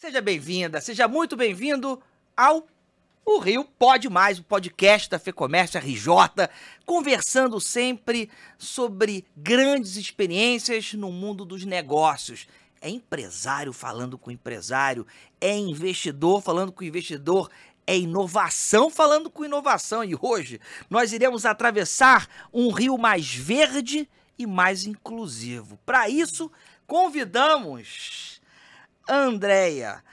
Seja bem-vinda, seja muito bem-vindo ao O Rio Pode Mais, o podcast da FEComércio RJ, conversando sempre sobre grandes experiências no mundo dos negócios. É empresário falando com empresário, é investidor falando com investidor, é inovação falando com inovação. E hoje nós iremos atravessar um rio mais verde e mais inclusivo. Para isso, convidamos Andréia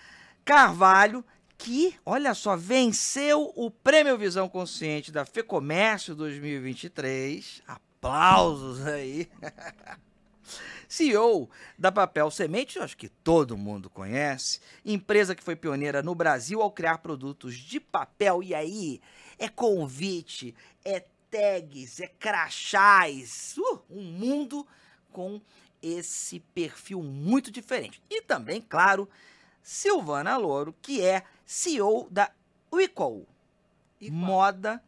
Carvalho, que, olha só, venceu o Prêmio Visão Consciente da FEComércio 2023. Aplausos aí. CEO da Papel Semente, acho que todo mundo conhece, empresa que foi pioneira no Brasil ao criar produtos de papel. E aí é convite, é tags, é crachás, uh, um mundo com esse perfil muito diferente. E também, claro, Silvana Louro, que é CEO da Equal, moda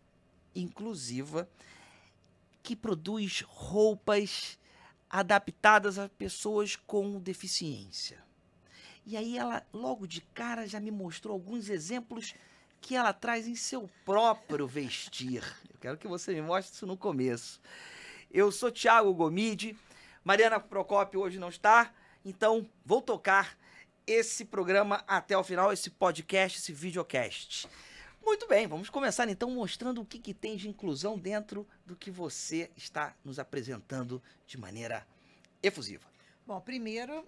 inclusiva, que produz roupas adaptadas a pessoas com deficiência. E aí ela logo de cara já me mostrou alguns exemplos que ela traz em seu próprio vestir. Eu quero que você me mostre isso no começo. Eu sou Thiago Gomide, Mariana Procópio hoje não está, então vou tocar esse programa até o final, esse podcast, esse videocast. Muito bem, vamos começar então mostrando o que, que tem de inclusão dentro do que você está nos apresentando de maneira efusiva. Bom, primeiro,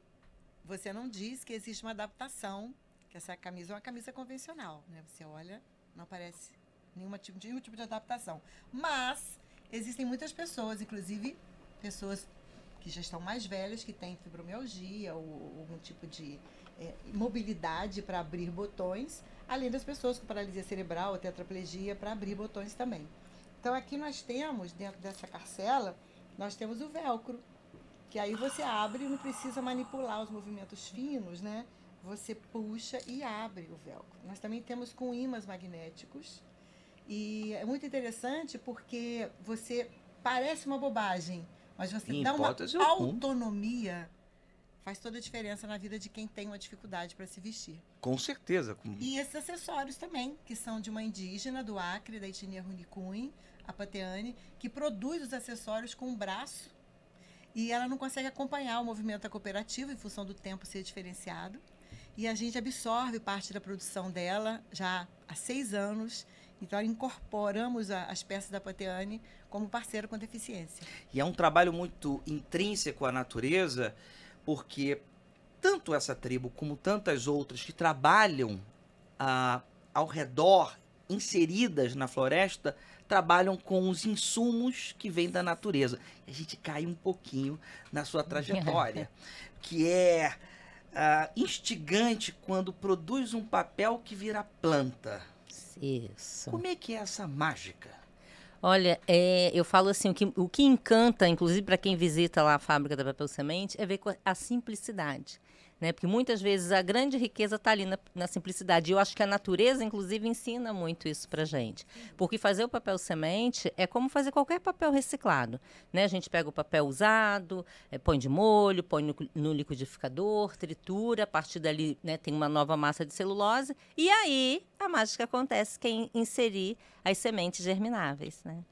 você não diz que existe uma adaptação, que essa camisa é uma camisa convencional, né? Você olha, não aparece nenhum tipo, nenhum tipo de adaptação. Mas existem muitas pessoas, inclusive pessoas que já estão mais velhas, que têm fibromialgia ou algum tipo de é, mobilidade para abrir botões, além das pessoas com paralisia cerebral ou tetraplegia para abrir botões também. Então aqui nós temos, dentro dessa carcela, nós temos o velcro, que aí você abre e não precisa manipular os movimentos finos, né? Você puxa e abre o velcro. Nós também temos com ímãs magnéticos. E é muito interessante porque você parece uma bobagem, mas você em dá uma autonomia faz toda a diferença na vida de quem tem uma dificuldade para se vestir. Com certeza. Com... E esses acessórios também, que são de uma indígena do Acre, da etnia Runicun, a Pateane, que produz os acessórios com o um braço e ela não consegue acompanhar o movimento da cooperativa em função do tempo ser diferenciado. E a gente absorve parte da produção dela já há seis anos então, incorporamos a, as peças da Panteane como parceiro com deficiência. E é um trabalho muito intrínseco à natureza, porque tanto essa tribo como tantas outras que trabalham ah, ao redor, inseridas na floresta, trabalham com os insumos que vêm da natureza. A gente cai um pouquinho na sua trajetória, que é ah, instigante quando produz um papel que vira planta isso. Como é que é essa mágica? Olha, é, eu falo assim, o que, o que encanta, inclusive para quem visita lá a fábrica da Papel Semente, é ver a simplicidade né? Porque muitas vezes a grande riqueza está ali na, na, simplicidade. E eu acho que a natureza, inclusive, ensina muito isso para gente, porque fazer o papel semente é como fazer qualquer papel reciclado, né? A gente pega o papel usado, é, põe de molho, põe no, no, liquidificador, tritura, a partir dali, né, tem uma nova massa de celulose e aí a mágica acontece que é inserir as sementes germináveis, né?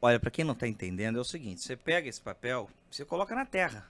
Olha, para quem não está entendendo, é o seguinte: você pega esse papel, você coloca na terra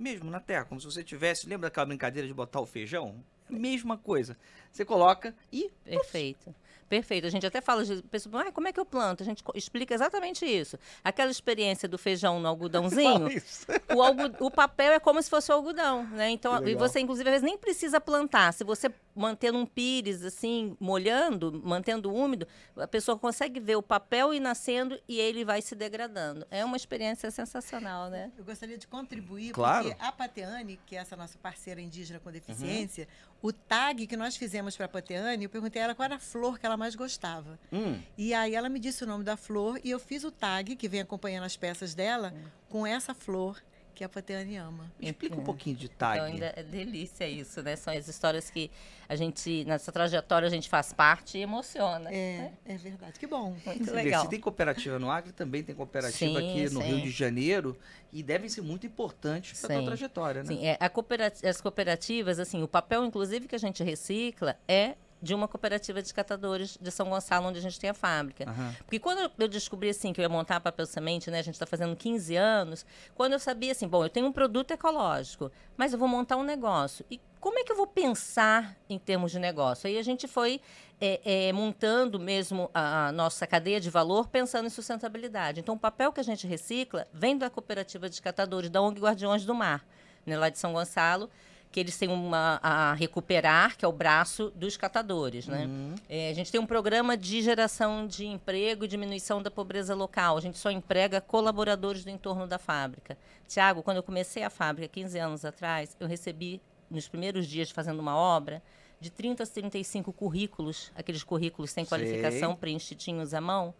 mesmo na terra, como se você tivesse, lembra daquela brincadeira de botar o feijão? Mesma coisa. Você coloca e. Perfeito. Perfeito. A gente até fala de ah, como é que eu planto? A gente explica exatamente isso. Aquela experiência do feijão no algodãozinho, o, algo, o papel é como se fosse o algodão, né? Então, e você, inclusive, às vezes nem precisa plantar. Se você mantendo um pires assim, molhando, mantendo úmido, a pessoa consegue ver o papel ir nascendo e ele vai se degradando. É uma experiência sensacional, né? Eu gostaria de contribuir, claro. porque a Pateane, que é essa nossa parceira indígena com deficiência, uhum. o tag que nós fizemos para a Pateane, eu perguntei a ela qual era a flor que ela mais gostava. Hum. E aí ela me disse o nome da flor e eu fiz o tag, que vem acompanhando as peças dela, hum. com essa flor que a Pateane ama. Me explica um pouquinho de então, tag. Então, é delícia isso, né? São as histórias que a gente, nessa trajetória, a gente faz parte e emociona. É, né? é verdade. Que bom. Muito legal. tem cooperativa no Acre, também tem cooperativa sim, aqui no sim. Rio de Janeiro e devem ser muito importantes para a trajetória, né? Sim, é, a cooperativa, as cooperativas, assim, o papel, inclusive, que a gente recicla é de uma cooperativa de catadores de São Gonçalo, onde a gente tem a fábrica. Uhum. Porque quando eu descobri assim que eu ia montar papel semente, né, a gente está fazendo 15 anos, quando eu sabia assim, bom, eu tenho um produto ecológico, mas eu vou montar um negócio. E como é que eu vou pensar em termos de negócio? Aí a gente foi é, é, montando mesmo a, a, nossa cadeia de valor pensando em sustentabilidade. Então, o papel que a gente recicla vem da cooperativa de catadores, da ONG Guardiões do Mar, né, lá de São Gonçalo, que eles têm uma a recuperar, que é o braço dos catadores, né? Uhum. É, a gente tem um programa de geração de emprego e diminuição da pobreza local. A gente só emprega colaboradores do entorno da fábrica. Tiago, quando eu comecei a fábrica 15 anos atrás, eu recebi nos primeiros dias fazendo uma obra de 30 a 35 currículos, aqueles currículos sem qualificação, Sei. preenchidinhos à mão,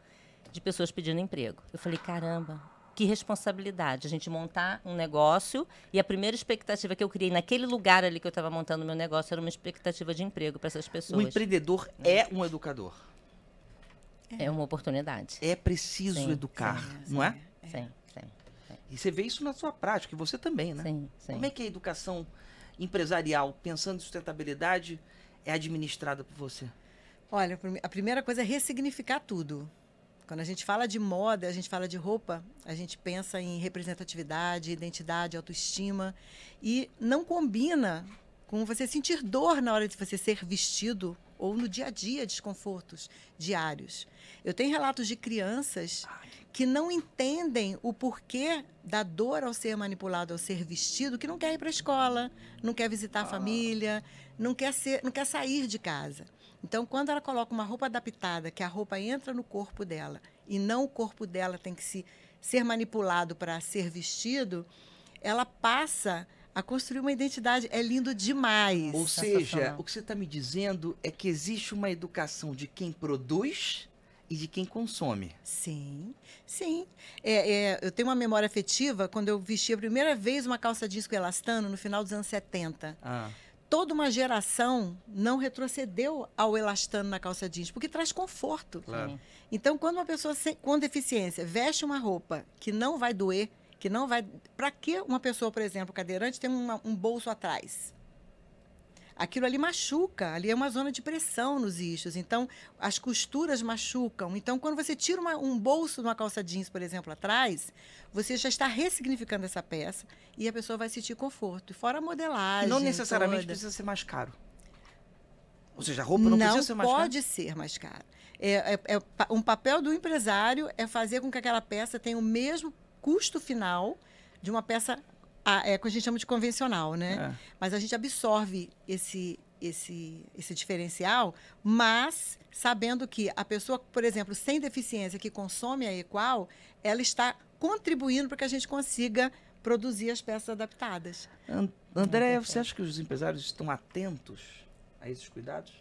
de pessoas pedindo emprego. Eu falei, caramba, que responsabilidade. A gente montar um negócio e a primeira expectativa que eu criei naquele lugar ali que eu estava montando o meu negócio era uma expectativa de emprego para essas pessoas. O empreendedor é. é um educador. É, uma oportunidade. É preciso sim, educar, sim, não é? Sim, é. sim, sim. E você vê isso na sua prática, e você também, né? Sim, sim. Como é que a educação empresarial, pensando em sustentabilidade, é administrada por você? Olha, a primeira coisa é ressignificar tudo. Quando a gente fala de moda, a gente fala de roupa, a gente pensa em representatividade, identidade, autoestima e não combina com você sentir dor na hora de você ser vestido ou no dia a dia desconfortos diários. Eu tenho relatos de crianças que não entendem o porquê da dor ao ser manipulado, ao ser vestido, que não quer ir para a escola, não quer visitar a ah. família, não quer ser, não quer sair de casa. Então, quando ela coloca uma roupa adaptada, que a roupa entra no corpo dela e não o corpo dela tem que se, ser manipulado para ser vestido, ela passa a construir uma identidade. É lindo demais. Ou seja, o que você está me dizendo é que existe uma educação de quem produz e de quem consome. Sim, sim. É, é, eu tenho uma memória afetiva quando eu vesti a primeira vez uma calça disco elastano no final dos anos 70. Ah toda uma geração não retrocedeu ao elastano na calça jeans, porque traz conforto. Claro. Então, quando uma pessoa com deficiência veste uma roupa que não vai doer, que não vai. Para que uma pessoa, por exemplo, cadeirante, tem uma, um bolso atrás? aquilo ali machuca, ali é uma zona de pressão nos ischios, então as costuras machucam. Então, quando você tira uma, um bolso de uma calça jeans, por exemplo, atrás, você já está ressignificando essa peça e a pessoa vai sentir conforto. Fora a modelagem. Não necessariamente toda. precisa ser mais caro. Ou seja, a roupa não, não precisa ser mais caro. Não pode ser mais caro. É, é, é, um papel do empresário é fazer com que aquela peça tenha o mesmo custo final de uma peça é o que a gente chama de convencional, né? É. Mas a gente absorve esse, esse, esse diferencial, mas sabendo que a pessoa, por exemplo, sem deficiência que consome a Equal, ela está contribuindo para que a gente consiga produzir as peças adaptadas. And André, você acha que os empresários estão atentos a esses cuidados?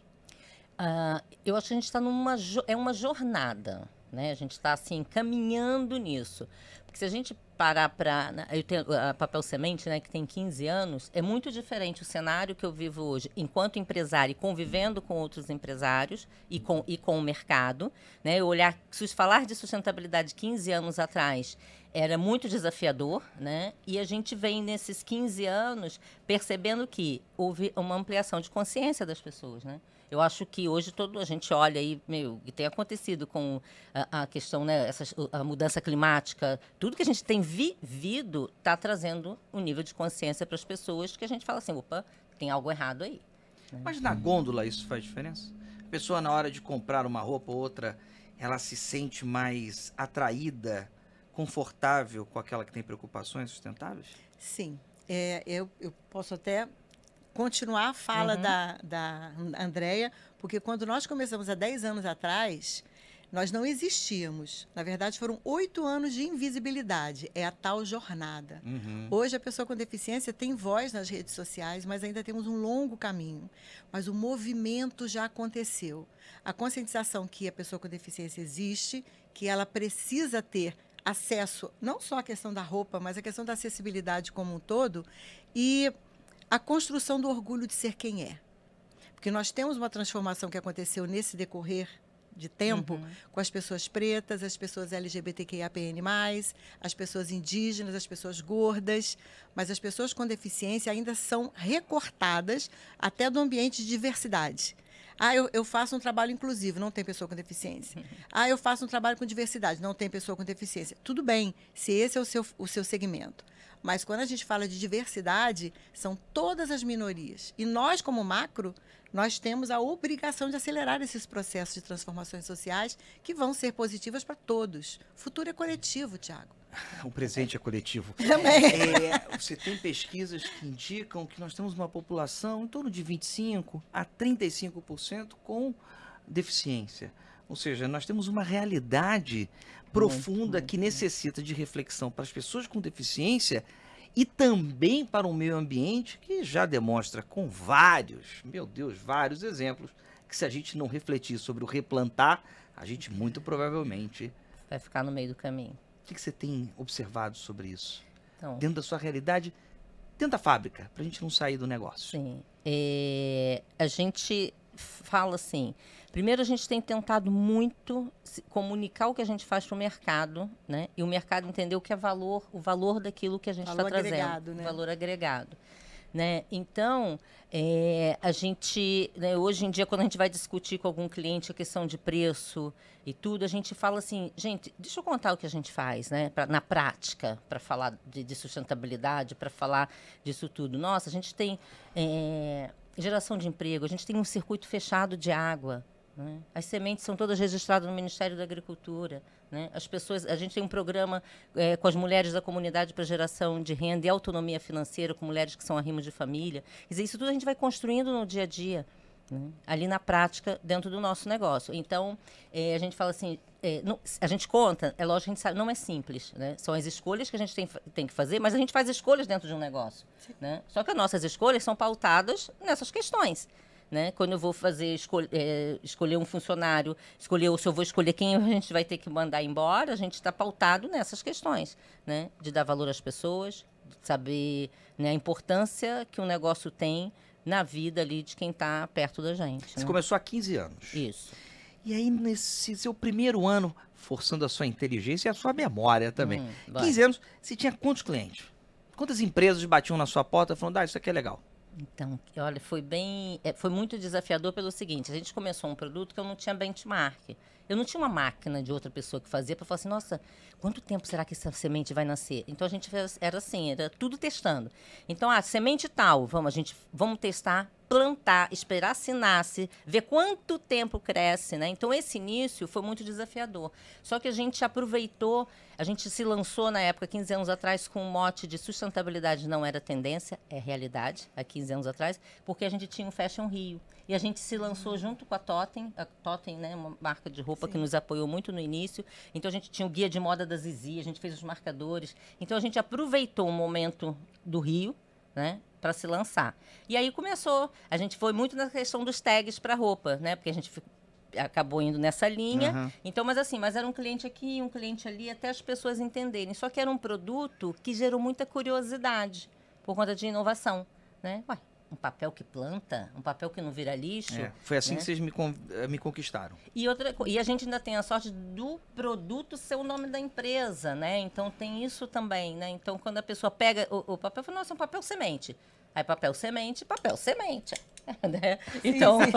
Uh, eu acho que a gente está numa é uma jornada, né? A gente está assim caminhando nisso, porque se a gente parar para. Né, eu tenho a ah, Papel Semente, né, que tem 15 anos, é muito diferente o cenário que eu vivo hoje, enquanto empresário, convivendo com outros empresários e com, e com o mercado. Né, eu olhar, se falar de sustentabilidade 15 anos atrás era muito desafiador, né? E a gente vem nesses 15 anos percebendo que houve uma ampliação de consciência das pessoas, né? Eu acho que hoje todo a gente olha aí meio que tem acontecido com a, a questão, né, essa, a mudança climática, tudo que a gente tem vivido está trazendo um nível de consciência para as pessoas que a gente fala assim, opa, tem algo errado aí. Mas na uhum. gôndola isso faz diferença? A pessoa na hora de comprar uma roupa ou outra, ela se sente mais atraída, confortável com aquela que tem preocupações sustentáveis? Sim, é, eu, eu posso até continuar a fala uhum. da, da Andrea, porque quando nós começamos há 10 anos atrás, nós não existíamos. Na verdade, foram oito anos de invisibilidade. É a tal jornada. Uhum. Hoje, a pessoa com deficiência tem voz nas redes sociais, mas ainda temos um longo caminho. Mas o movimento já aconteceu. A conscientização que a pessoa com deficiência existe, que ela precisa ter acesso, não só a questão da roupa, mas a questão da acessibilidade como um todo. E a construção do orgulho de ser quem é. Porque nós temos uma transformação que aconteceu nesse decorrer de tempo uhum. com as pessoas pretas, as pessoas LGBTQIAPN+, as pessoas indígenas, as pessoas gordas, mas as pessoas com deficiência ainda são recortadas até do ambiente de diversidade. Ah, eu, eu, faço um trabalho inclusivo, não tem pessoa com deficiência. Ah, eu faço um trabalho com diversidade, não tem pessoa com deficiência. Tudo bem, se esse é o seu, o seu segmento. Mas quando a gente fala de diversidade, são todas as minorias. E nós, como macro, nós temos a obrigação de acelerar esses processos de transformações sociais que vão ser positivas para todos. O futuro é coletivo, Tiago. O presente é coletivo. Também. É, é, você tem pesquisas que indicam que nós temos uma população em torno de 25% a 35% com deficiência. Ou seja, nós temos uma realidade profunda muito, muito, que necessita de reflexão para as pessoas com deficiência e também para um meio ambiente que já demonstra com vários, meu Deus, vários exemplos, que se a gente não refletir sobre o replantar, a gente muito provavelmente vai ficar no meio do caminho. O que, que você tem observado sobre isso? Então, dentro da sua realidade, dentro da fábrica, para a gente não sair do negócio. Sim. É, a gente fala assim: primeiro, a gente tem tentado muito comunicar o que a gente faz para o mercado, né? E o mercado entender o que é valor, o valor daquilo que a gente está trazendo, né? valor agregado. Né? Então, é, a gente, né, hoje em dia, quando a gente vai discutir com algum cliente a questão de preço e tudo, a gente fala assim, gente, deixa eu contar o que a gente faz, né? Pra, na prática, para falar de, de sustentabilidade, para falar disso tudo. Nossa, a gente tem é, geração de emprego, a gente tem um circuito fechado de água. Né? As sementes são todas registradas no Ministério da Agricultura. Né? As pessoas, a gente tem um programa é, com as mulheres da comunidade para geração de renda e autonomia financeira com mulheres que são arrimo de família. isso tudo a gente vai construindo no dia a dia. Uhum. ali na prática dentro do nosso negócio. Então, eh, a gente fala assim, eh, não, a gente conta, é lógico que a gente sabe, não é simples, né? São as escolhas que a gente tem, tem que fazer, mas a gente faz escolhas dentro de um negócio, Sim. né? Só que as nossas escolhas são pautadas nessas questões. Né? Quando eu vou fazer escol eh, escolher um funcionário, escolher ou se eu vou escolher quem a gente vai ter que mandar embora, a gente está pautado nessas questões, né? De dar valor às pessoas, de saber né, a importância que um negócio tem na vida ali de quem está perto da gente. Você né? começou há 15 anos. Isso. E aí, nesse seu primeiro ano, forçando a sua inteligência e a sua memória também. Hum, 15 anos, você tinha quantos clientes? Quantas empresas batiam na sua porta falando, ah, isso aqui é legal? Então, olha, foi bem. É, foi muito desafiador pelo seguinte: a gente começou um produto que eu não tinha benchmark. Eu não tinha uma máquina de outra pessoa que fazia para falar assim, nossa, quanto tempo será que essa semente vai nascer? Então a gente era assim, era tudo testando. Então, a ah, semente tal, vamos, a gente vamos testar plantar, esperar se nasce, ver quanto tempo cresce, né? Então esse início foi muito desafiador. Só que a gente aproveitou, a gente se lançou na época 15 anos atrás com o um mote de sustentabilidade não era tendência, é realidade, há 15 anos atrás, porque a gente tinha o Fashion Rio e a gente se lançou uhum. junto com a Totem, a Totem, né, uma marca de roupa Sim. que nos apoiou muito no início. Então a gente tinha o guia de moda da Zizi, a gente fez os marcadores. Então a gente aproveitou o momento do Rio né? Para se lançar. E aí começou. A gente foi muito na questão dos tags para roupa, né? Porque a gente acabou indo nessa linha. Uhum. Então, mas assim, mas era um cliente aqui, um cliente ali, até as pessoas entenderem. Só que era um produto que gerou muita curiosidade por conta de inovação, né? Ué, um papel que planta, um papel que não vira lixo. É, foi assim né? que vocês me, eh, me conquistaram. E, outra, e a gente ainda tem a sorte do produto ser o nome da empresa, né? Então tem isso também, né? Então quando a pessoa pega o, o papel, fala, nossa, é um papel semente. Aí papel semente, papel semente. Né? Sim, então. Sim.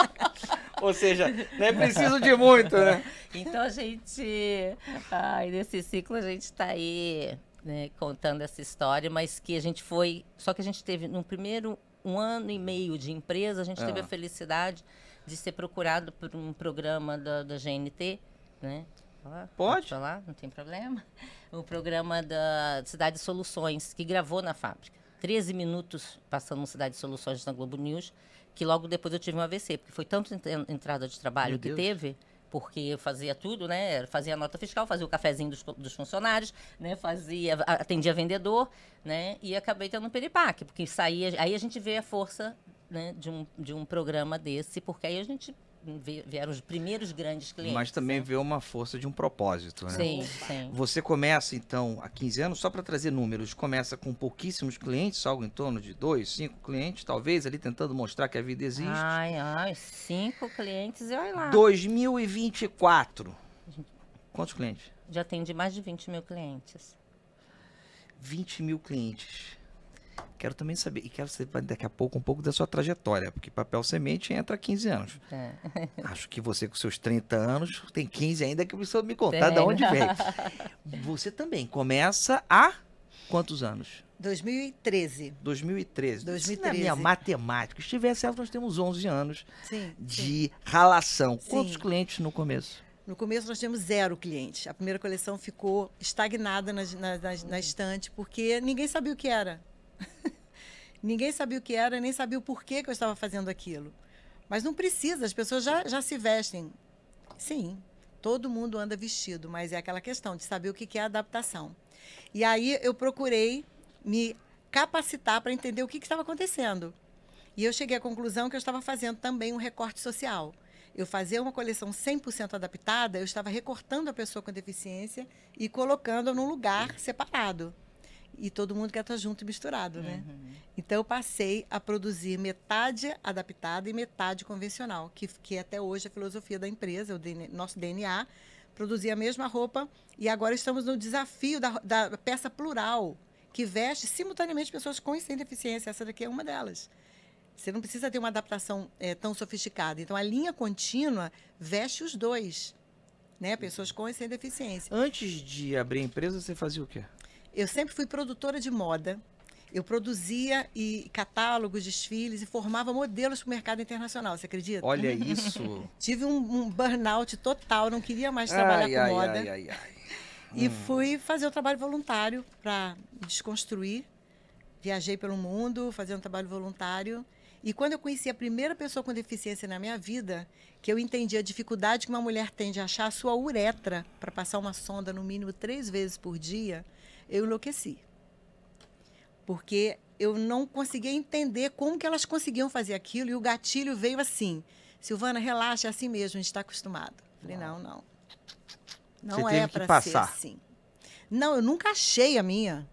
Ou seja, não é, é preciso de muito, né? Então a gente. Ai, nesse ciclo a gente está aí né, contando essa história, mas que a gente foi. Só que a gente teve, no primeiro um ano e meio de empresa, a gente teve a ah. felicidade de ser procurado por um programa da, da GNT, né? Pode? Pode falar, não tem problema. O programa da Cidade Soluções, que gravou na fábrica. 13 minutos passando no Cidade Soluções na Globo News, que logo depois eu tive um AVC, porque foi tanta entrada de trabalho Meu que Deus. teve porque fazia tudo, né? Fazia nota fiscal, fazia o cafezinho dos, dos funcionários, né? Fazia, atendia vendedor, né? E acabei tendo um peripaque, porque saía, aí a gente vê a força né, de, um, de um programa desse, porque aí a gente vieram os primeiros grandes clientes. Mas também né? vê uma força de um propósito, né? Sim, sim. Você começa, então, há 15 anos, só para trazer números, começa com pouquíssimos clientes, algo em torno de dois, cinco clientes, talvez, ali tentando mostrar que a vida existe. Ai, ai, cinco clientes e olha lá. 2024. Quantos clientes? Já atendi mais de 20 mil clientes. 20 mil clientes. Quero também saber, e quero saber daqui a pouco um pouco da sua trajetória, porque papel semente entra há 15 anos. É. Acho que você, com seus 30 anos, tem 15 ainda que precisa me contar de onde né? vem? Você também começa há quantos anos? 2013. 2013. 2013. Se na minha matemática estiver certo, nós temos 11 anos sim, de sim. ralação. Quantos sim. clientes no começo? No começo nós tínhamos zero clientes. A primeira coleção ficou estagnada na, na, na, na, estante porque ninguém sabia o que era. Ninguém sabia o que era, nem sabia o porquê que eu estava fazendo aquilo. Mas não precisa, as pessoas já, já se vestem. Sim, todo mundo anda vestido, mas é aquela questão de saber o que é adaptação. E aí eu procurei me capacitar para entender o que, que estava acontecendo. E eu cheguei à conclusão que eu estava fazendo também um recorte social. Eu fazia uma coleção 100% adaptada, eu estava recortando a pessoa com deficiência e colocando-a num lugar separado e todo mundo quer estar junto e misturado, né? Uhum. Então eu passei a produzir metade adaptada e metade convencional, que, que até hoje é a filosofia da empresa, o DNA, nosso DNA, produzir a mesma roupa e agora estamos no desafio da, da peça plural, que veste simultaneamente pessoas com e sem deficiência, essa daqui é uma delas. Você não precisa ter uma adaptação é, tão sofisticada. Então, a linha contínua veste os dois, né? Pessoas com e sem deficiência. Antes de abrir a empresa, você fazia o quê? eu sempre fui produtora de moda. Eu produzia e catálogos, desfiles e formava modelos para o mercado internacional, você acredita? Olha isso! Tive um, um, burnout total, não queria mais trabalhar ai, com ai, moda. Ai, e hum. fui fazer o trabalho voluntário para desconstruir. Viajei pelo mundo fazendo um trabalho voluntário. E quando eu conheci a primeira pessoa com deficiência na minha vida, que eu entendi a dificuldade que uma mulher tem de achar a sua uretra para passar uma sonda no mínimo três vezes por dia, eu enlouqueci. Porque eu não conseguia entender como que elas conseguiam fazer aquilo e o gatilho veio assim. Silvana, relaxa, é assim mesmo, a gente está acostumado. Falei, não, não. Não Você é para ser assim. Não, eu nunca achei a minha.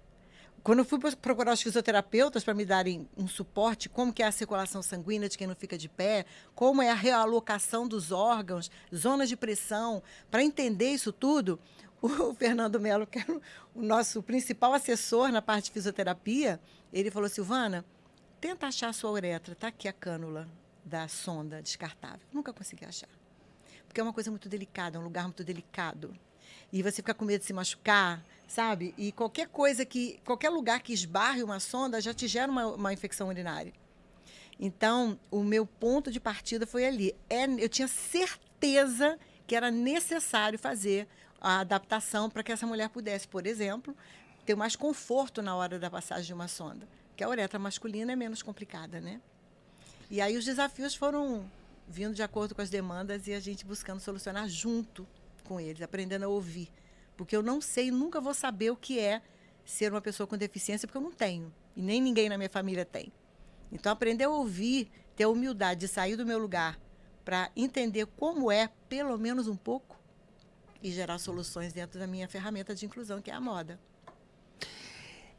Quando eu fui procurar os fisioterapeutas para me darem um suporte, como que é a circulação sanguínea de quem não fica de pé, como é a realocação dos órgãos, zonas de pressão, para entender isso tudo, o Fernando Melo, que era o nosso principal assessor na parte de fisioterapia, ele falou: Silvana, tenta achar a sua uretra, tá aqui a cânula da sonda descartável. Nunca consegui achar. Porque é uma coisa muito delicada, é um lugar muito delicado. E você fica com medo de se machucar, sabe? E qualquer coisa que, qualquer lugar que esbarre uma sonda já te gera uma, uma infecção urinária. Então, o meu ponto de partida foi ali. É, eu tinha certeza que era necessário fazer a adaptação para que essa mulher pudesse, por exemplo, ter mais conforto na hora da passagem de uma sonda, que a uretra masculina é menos complicada, né? E aí os desafios foram vindo de acordo com as demandas e a gente buscando solucionar junto com eles, aprendendo a ouvir, porque eu não sei, nunca vou saber o que é ser uma pessoa com deficiência, porque eu não tenho e nem ninguém na minha família tem. Então aprender a ouvir, ter a humildade de sair do meu lugar para entender como é, pelo menos um pouco, e gerar soluções dentro da minha ferramenta de inclusão, que é a moda.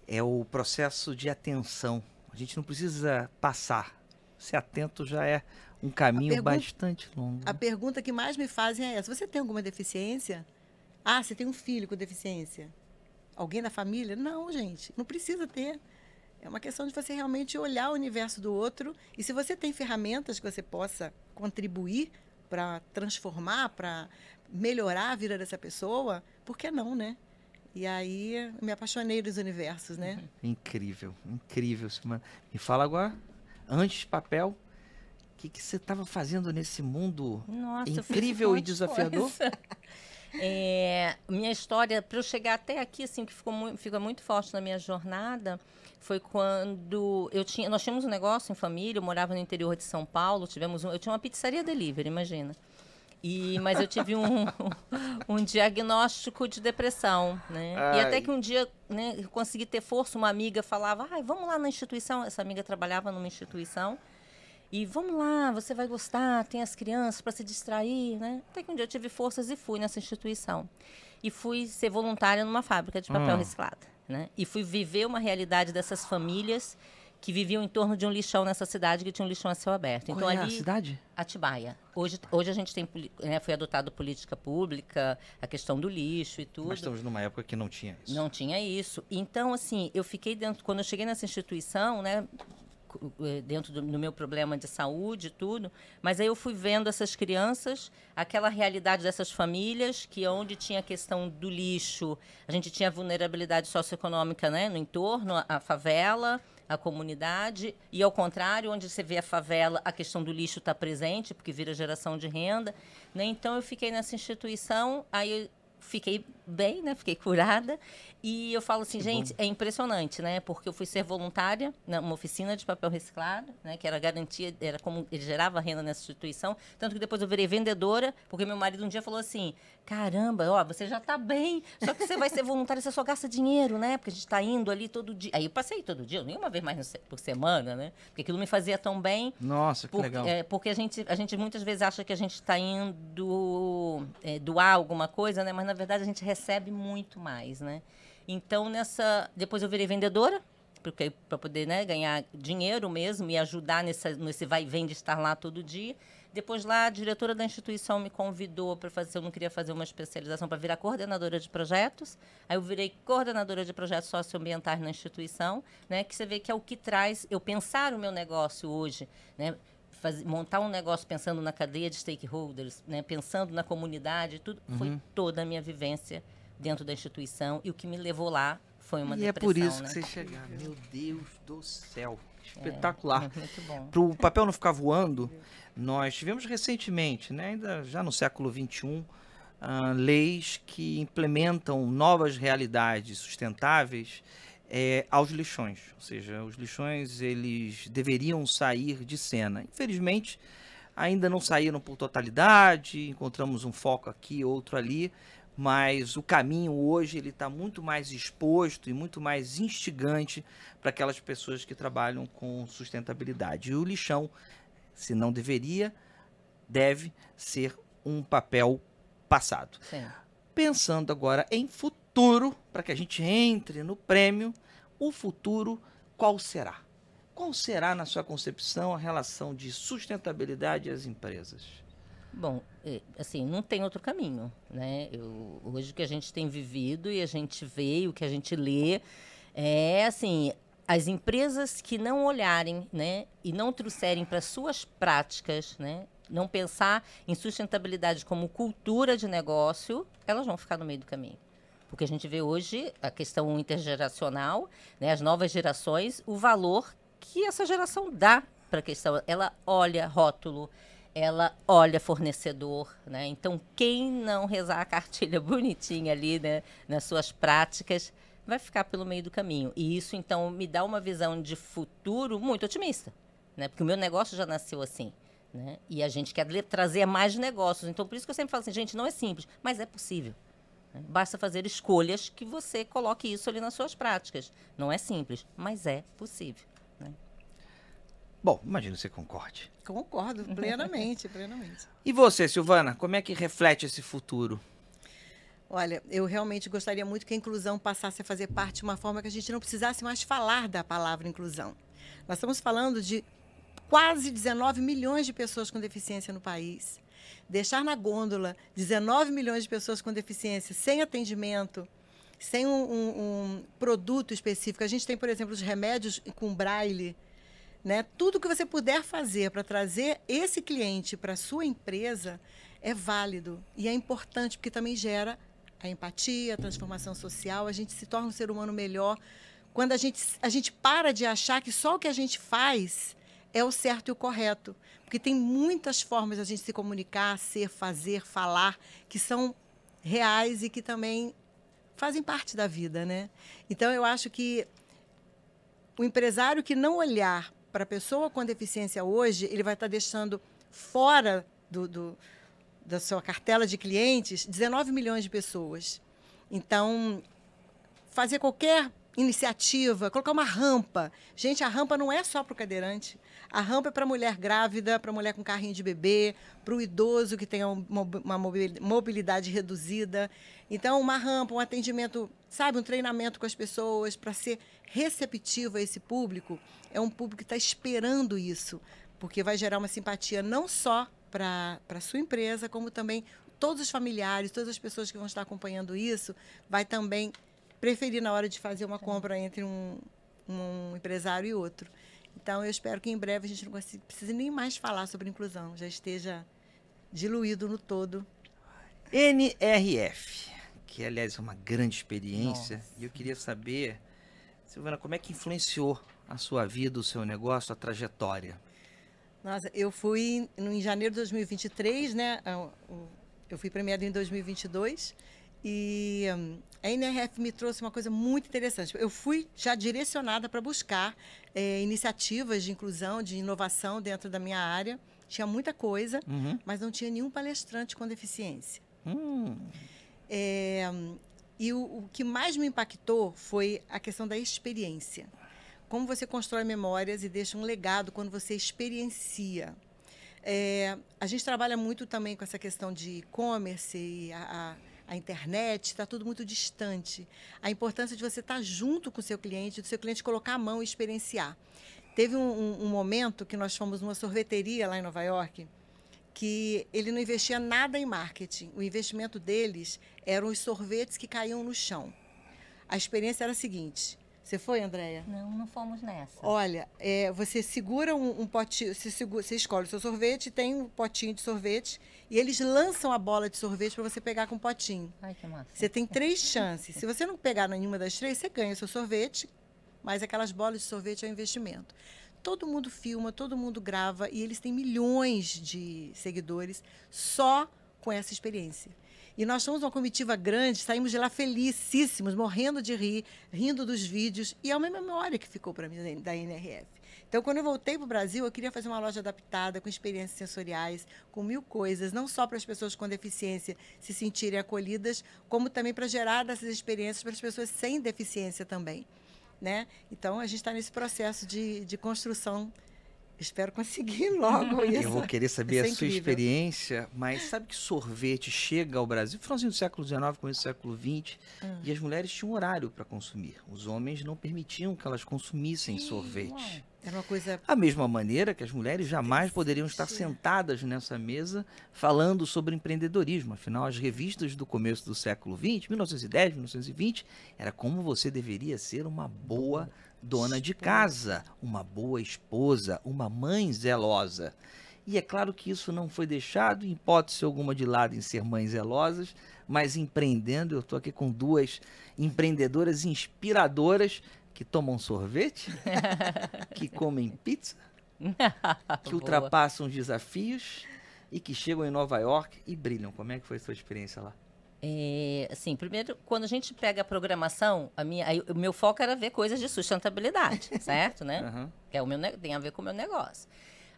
É o processo de atenção. A gente não precisa passar. Ser atento já é um caminho pergunta, bastante longo. A né? pergunta que mais me fazem é essa: você tem alguma deficiência? Ah, você tem um filho com deficiência? Alguém da família? Não, gente, não precisa ter. É uma questão de você realmente olhar o universo do outro e se você tem ferramentas que você possa contribuir para transformar, para melhorar a vida dessa pessoa, por que não, né? E aí eu me apaixonei dos universos, né? Incrível, incrível, Silmara. Me fala agora, antes de papel, o que, que você estava fazendo nesse mundo Nossa, incrível e desafiador? É, minha história, para eu chegar até aqui, assim, que ficou muito, fica muito forte na minha jornada, foi quando eu tinha, nós tínhamos um negócio em família, eu morava no interior de São Paulo, tivemos um, eu tinha uma pizzaria delivery, imagina. E, mas eu tive um, um diagnóstico de depressão, né? Ai. E até que um dia né, eu consegui ter força, uma amiga falava, ai, vamos lá na instituição. Essa amiga trabalhava numa instituição. E vamos lá, você vai gostar, tem as crianças para se distrair, né? Até que um dia eu tive forças e fui nessa instituição. E fui ser voluntária numa fábrica de papel hum. reciclado, né? E fui viver uma realidade dessas famílias que viviam em torno de um lixão nessa cidade, que tinha um lixão a céu aberto. Qual então, é ali, a cidade? Atibaia. Hoje, hoje a gente tem, né, foi adotado política pública, a questão do lixo e tudo. Mas estamos numa época que não tinha isso. Não tinha isso. Então, assim, eu fiquei dentro, quando eu cheguei nessa instituição, né, eh, dentro do, do, meu problema de saúde e tudo, mas aí eu fui vendo essas crianças, aquela realidade dessas famílias, que onde tinha a questão do lixo, a gente tinha vulnerabilidade socioeconômica né, no entorno, a, a favela, a comunidade. E ao contrário, onde você vê a favela, a questão do lixo está presente, porque vira geração de renda. Né? Então eu fiquei nessa instituição, aí fiquei bem, né? Fiquei curada. E eu falo assim, gente, é impressionante, né? Porque eu fui ser voluntária numa né? oficina de papel reciclado, né? Que era garantia, era como ele gerava renda nessa instituição. Tanto que depois eu virei vendedora, porque meu marido um dia falou assim: caramba, ó, você já tá bem, só que você vai ser voluntária, você só gasta dinheiro, né? Porque a gente tá indo ali todo dia. Aí eu passei todo dia, nenhuma vez mais por semana, né? Porque aquilo me fazia tão bem. Nossa, que legal. É, porque a gente, a gente muitas vezes acha que a gente tá indo é, doar alguma coisa, né? Mas na verdade, a gente recebe muito mais, né? Então, nessa... Depois eu virei vendedora, porque para poder né, ganhar dinheiro mesmo e ajudar nessa, nesse vai e vem de estar lá todo dia. Depois lá, a diretora da instituição me convidou para fazer, eu não queria fazer uma especialização, para virar coordenadora de projetos. Aí eu virei coordenadora de projetos socioambientais na instituição, né, que você vê que é o que traz eu pensar o meu negócio hoje, né, fazer, montar um negócio pensando na cadeia de stakeholders, né, pensando na comunidade, tudo uhum. foi toda a minha vivência dentro da instituição e o que me levou lá foi uma e é depressão. E é por isso né? que você chegar, meu Deus do céu, espetacular. É, muito bom. Para o papel não ficar voando, nós tivemos recentemente, né, ainda já no século 21 Uh, ah, leis que implementam novas realidades sustentáveis é, aos lixões, ou seja, os lixões eles deveriam sair de cena. Infelizmente, ainda não saíram por totalidade, encontramos um foco aqui, outro ali, mas o caminho hoje ele está muito mais exposto e muito mais instigante para aquelas pessoas que trabalham com sustentabilidade. E o lixão, se não deveria, deve ser um papel passado. Sim. Pensando agora em futuro futuro, para que a gente entre no prêmio, o futuro qual será? Qual será, na sua concepção, a relação de sustentabilidade às empresas? Bom, é, assim, não tem outro caminho, né? Eu, hoje o que a gente tem vivido e a gente vê, o que a gente lê, é assim, as empresas que não olharem, né, e não trouxerem para suas práticas, né, não pensar em sustentabilidade como cultura de negócio, elas vão ficar no meio do caminho. Porque a gente vê hoje a questão intergeracional, né, as novas gerações, o valor que essa geração dá para a questão. Ela olha rótulo, ela olha fornecedor, né? Então, quem não rezar a cartilha bonitinha ali, né, nas suas práticas, vai ficar pelo meio do caminho. E isso, então, me dá uma visão de futuro muito otimista, né? Porque o meu negócio já nasceu assim, né? E a gente quer trazer mais negócios. Então, por isso que eu sempre falo assim, gente, não é simples, mas é possível. Basta fazer escolhas que você coloque isso ali nas suas práticas. Não é simples, mas é possível. Né? Bom, imagino que você concorde. Concordo plenamente, plenamente. E você, Silvana, como é que reflete esse futuro? Olha, eu realmente gostaria muito que a inclusão passasse a fazer parte de uma forma que a gente não precisasse mais falar da palavra inclusão. Nós estamos falando de quase 19 milhões de pessoas com deficiência no país deixar na gôndola 19 milhões de pessoas com deficiência sem atendimento, sem um, um, um produto específico. A gente tem, por exemplo, os remédios com braille. Né? Tudo que você puder fazer para trazer esse cliente para sua empresa é válido e é importante porque também gera a empatia, a transformação social, a gente se torna um ser humano melhor quando a gente a gente para de achar que só o que a gente faz é o certo e o correto. Porque tem muitas formas de a gente se comunicar, ser, fazer, falar, que são reais e que também fazem parte da vida, né? Então eu acho que o empresário que não olhar para a pessoa com deficiência hoje, ele vai estar tá deixando fora do, do, da sua cartela de clientes 19 milhões de pessoas. Então, fazer qualquer iniciativa, colocar uma rampa. Gente, a rampa não é só para o cadeirante. A rampa é para mulher grávida, para mulher com carrinho de bebê, para o idoso que tem uma mobilidade reduzida. Então, uma rampa, um atendimento, sabe, um treinamento com as pessoas para ser receptivo a esse público. É um público que está esperando isso, porque vai gerar uma simpatia não só para a sua empresa, como também todos os familiares, todas as pessoas que vão estar acompanhando isso, vai também preferir na hora de fazer uma é. compra entre um, um empresário e outro. Então, eu espero que em breve a gente não consiga, precise nem mais falar sobre inclusão, já esteja diluído no todo. NRF, que aliás é uma grande experiência, Nossa. e eu queria saber, Silvana, como é que influenciou a sua vida, o seu negócio, a trajetória? Nossa, eu fui em janeiro de 2023, né? Eu fui premiada em 2022 e hum, a NRF me trouxe uma coisa muito interessante. Eu fui já direcionada para buscar é, iniciativas de inclusão, de inovação dentro da minha área. Tinha muita coisa, uhum. mas não tinha nenhum palestrante com deficiência. Hum. É, e o, o que mais me impactou foi a questão da experiência. Como você constrói memórias e deixa um legado quando você experiencia. É, a gente trabalha muito também com essa questão de e-commerce e a, a a internet, está tudo muito distante. A importância de você estar tá junto com o seu cliente, do seu cliente colocar a mão e experienciar. Teve um, um, um momento que nós fomos numa sorveteria lá em Nova York, que ele não investia nada em marketing. O investimento deles eram os sorvetes que caíam no chão. A experiência era a seguinte: você foi, Andréia? Não, não fomos nessa. Olha, é, você segura um, um potinho, você, segura, você escolhe o seu sorvete, tem um potinho de sorvete e eles lançam a bola de sorvete para você pegar com o potinho. Ai, que massa. Você tem três chances. Se você não pegar nenhuma das três, você ganha o seu sorvete, mas aquelas bolas de sorvete é um investimento todo mundo filma, todo mundo grava e eles têm milhões de seguidores só com essa experiência. E nós fomos uma comitiva grande, saímos de lá felicíssimos, morrendo de rir, rindo dos vídeos. E é uma memória que ficou para mim da NRF. Então, quando eu voltei para o Brasil, eu queria fazer uma loja adaptada, com experiências sensoriais, com mil coisas, não só para as pessoas com deficiência se sentirem acolhidas, como também para gerar essas experiências para as pessoas sem deficiência também. Né? Então, a gente está nesse processo de, de construção Espero conseguir logo isso. Eu vou querer saber é a sua experiência, mas sabe que sorvete chega ao Brasil, finalzinho do século XIX, começo do século XX, hum. e as mulheres tinham horário para consumir. Os homens não permitiam que elas consumissem Sim, sorvete. Era uma coisa. A mesma maneira que as mulheres jamais poderiam estar sentadas nessa mesa falando sobre empreendedorismo. Afinal, as revistas do começo do século XX, 1910, 1920, era como você deveria ser uma boa dona de casa, uma boa esposa, uma mãe zelosa. E é claro que isso não foi deixado, em hipótese alguma, de lado em ser mães zelosas, mas empreendendo. Eu estou aqui com duas empreendedoras inspiradoras que tomam sorvete, que comem pizza, que ultrapassam os desafios e que chegam em Nova York e brilham. Como é que foi a sua experiência lá? É, assim, primeiro, quando a gente pega a programação, a minha, aí, o meu foco era ver coisas de sustentabilidade, certo, né? Uhum. Que é o meu, tem a ver com o meu negócio.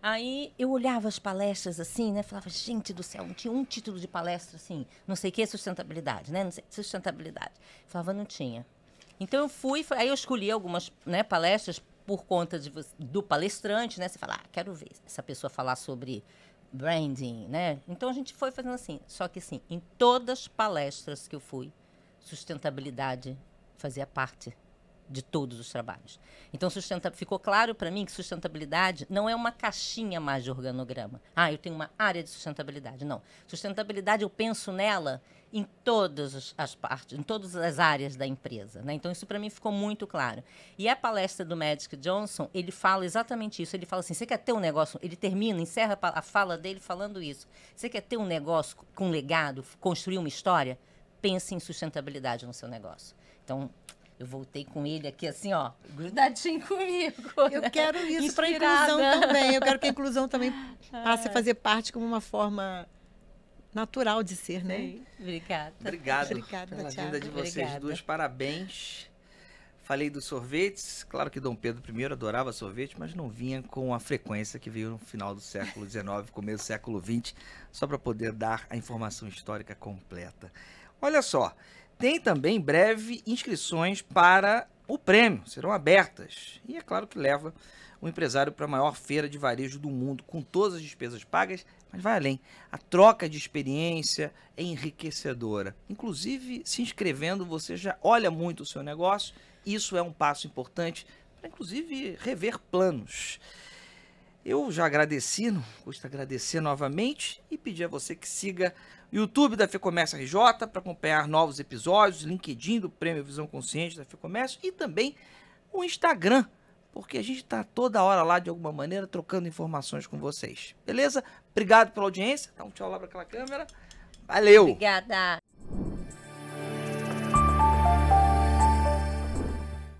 Aí eu olhava as palestras assim, né? Falava, gente do céu, não tinha um título de palestra assim, não sei o que, sustentabilidade, né? Não sei, sustentabilidade. Falava, não tinha. Então eu fui, aí eu escolhi algumas né, palestras por conta de, do palestrante, né? Você fala, ah, quero ver essa pessoa falar sobre branding, né? Então a gente foi fazendo assim. Só que assim, em todas as palestras que eu fui, sustentabilidade fazia parte de todos os trabalhos. Então, sustenta... ficou claro para mim que sustentabilidade não é uma caixinha mais de organograma. Ah, eu tenho uma área de sustentabilidade. Não. Sustentabilidade, eu penso nela em todas as partes, em todas as áreas da empresa. Né? Então, isso para mim ficou muito claro. E a palestra do Magic Johnson, ele fala exatamente isso. Ele fala assim, você quer ter um negócio... Ele termina, encerra a fala dele falando isso. Você quer ter um negócio com legado, construir uma história? Pense em sustentabilidade no seu negócio. Então, eu voltei com ele aqui assim, ó, grudadinho comigo. Eu né? quero isso para inclusão também. Eu quero que a inclusão também ah, passe a é. fazer parte como uma forma natural de ser, né? Sim. Obrigada. Obrigado Obrigada, pela Thiago. vinda de vocês Obrigada. duas. Parabéns. Falei dos sorvetes. Claro que Dom Pedro I adorava sorvete, mas não vinha com a frequência que veio no final do século XIX, começo do século XX, só para poder dar a informação histórica completa. Olha só, tem também em breve inscrições para o prêmio, serão abertas. E é claro que leva o empresário para a maior feira de varejo do mundo, com todas as despesas pagas, mas vai além. A troca de experiência é enriquecedora. Inclusive, se inscrevendo, você já olha muito o seu negócio. Isso é um passo importante para, inclusive, rever planos. Eu já agradeci, não custa agradecer novamente e pedir a você que siga YouTube da FEComércio RJ para acompanhar novos episódios, LinkedIn do Prêmio Visão Consciente da FEComércio e também o Instagram, porque a gente está toda hora lá de alguma maneira trocando informações com vocês. Beleza? Obrigado pela audiência. Dá um tchau lá para aquela câmera. Valeu! Obrigada!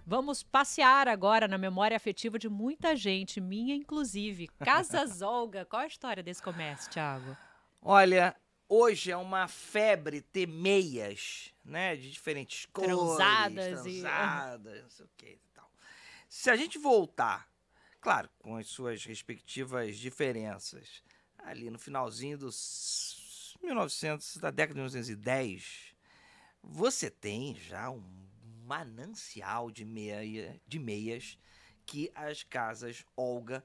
Vamos passear agora na memória afetiva de muita gente, minha inclusive. Casas Olga, qual a história desse comércio, Thiago? Olha, Hoje é uma febre ter meias, né? De diferentes cores, transadas, transadas e... não sei o que e tal. Se a gente voltar, claro, com as suas respectivas diferenças, ali no finalzinho dos 1900, da década de 1910, você tem já um manancial de, meia, de meias que as casas Olga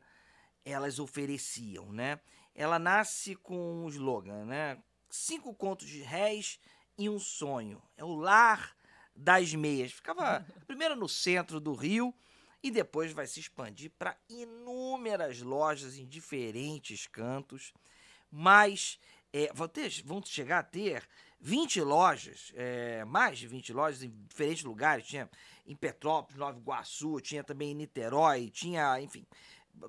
elas ofereciam, né? Ela nasce com um slogan, né? cinco contos de réis e um sonho. É o lar das meias. Ficava primeiro no centro do Rio e depois vai se expandir para inúmeras lojas em diferentes cantos. Mas é, vão, ter, vão chegar a ter 20 lojas, é, mais de 20 lojas em diferentes lugares. Tinha em Petrópolis, Nova Iguaçu, tinha também em Niterói, tinha, enfim,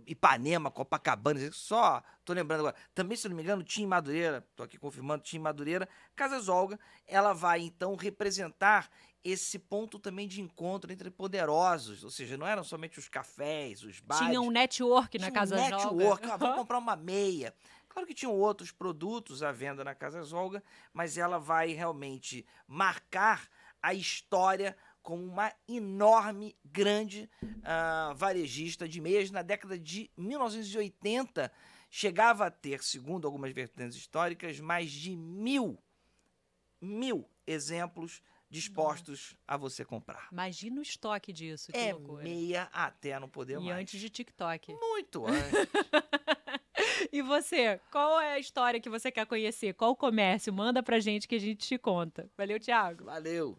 Ipanema, Copacabana, só tô lembrando agora. Também, se não me engano, tinha Madureira, tô aqui confirmando, tinha Madureira, Casas Olga, ela vai então representar esse ponto também de encontro entre poderosos, ou seja, não eram somente os cafés, os bares. Tinha um network na tinha um network, ah, vou comprar uma meia. Claro que tinham outros produtos à venda na Casa Olga, mas ela vai realmente marcar a história como uma enorme, grande uh, varejista de meias. Na década de 1980, chegava a ter, segundo algumas vertentes históricas, mais de mil, mil exemplos dispostos Nossa. a você comprar. Imagina o estoque disso, que é loucura. meia até não poder e mais. E antes de TikTok. Muito antes. e você, qual é a história que você quer conhecer? Qual o comércio? Manda pra gente que a gente te conta. Valeu, Tiago. Valeu.